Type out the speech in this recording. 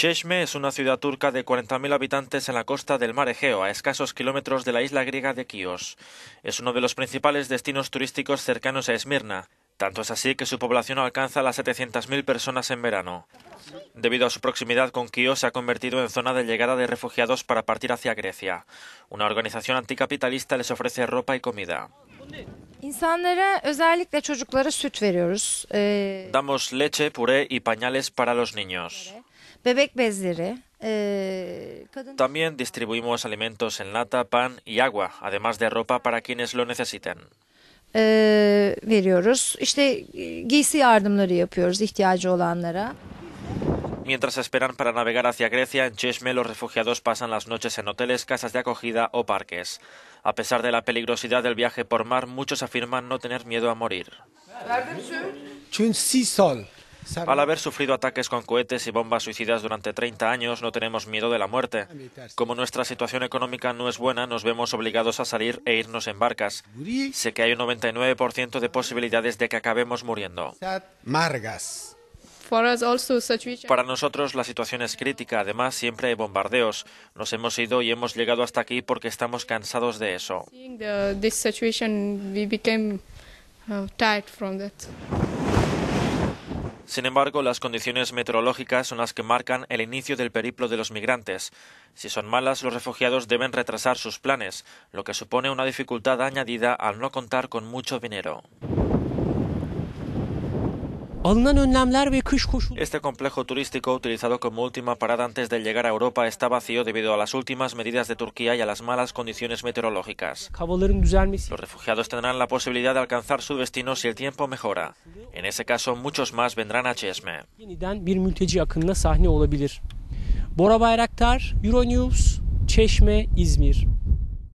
Çeşme es una ciudad turca de 40.000 habitantes en la costa del mar Egeo, a escasos kilómetros de la isla griega de Quíos. Es uno de los principales destinos turísticos cercanos a Esmirna. Tanto es así que su población alcanza las 700.000 personas en verano. Debido a su proximidad con Quíos, se ha convertido en zona de llegada de refugiados para partir hacia Grecia. Una organización anticapitalista les ofrece ropa y comida. Damos leche, puré y pañales para los niños. También distribuimos alimentos en lata, pan y agua, además de ropa para quienes lo necesiten. E, Mientras esperan para navegar hacia Grecia, en Chesme los refugiados pasan las noches en hoteles, casas de acogida o parques. A pesar de la peligrosidad del viaje por mar, muchos afirman no tener miedo a morir. Al haber sufrido ataques con cohetes y bombas suicidas durante 30 años, no tenemos miedo de la muerte. Como nuestra situación económica no es buena, nos vemos obligados a salir e irnos en barcas. Sé que hay un 99% de posibilidades de que acabemos muriendo. Para nosotros la situación es crítica, además siempre hay bombardeos. Nos hemos ido y hemos llegado hasta aquí porque estamos cansados de eso. Sin embargo, las condiciones meteorológicas son las que marcan el inicio del periplo de los migrantes. Si son malas, los refugiados deben retrasar sus planes, lo que supone una dificultad añadida al no contar con mucho dinero. Este complejo turístico, utilizado como última parada antes de llegar a Europa, está vacío debido a las últimas medidas de Turquía y a las malas condiciones meteorológicas. Los refugiados tendrán la posibilidad de alcanzar su destino si el tiempo mejora. En ese caso, muchos más vendrán a Chesme. Euronews,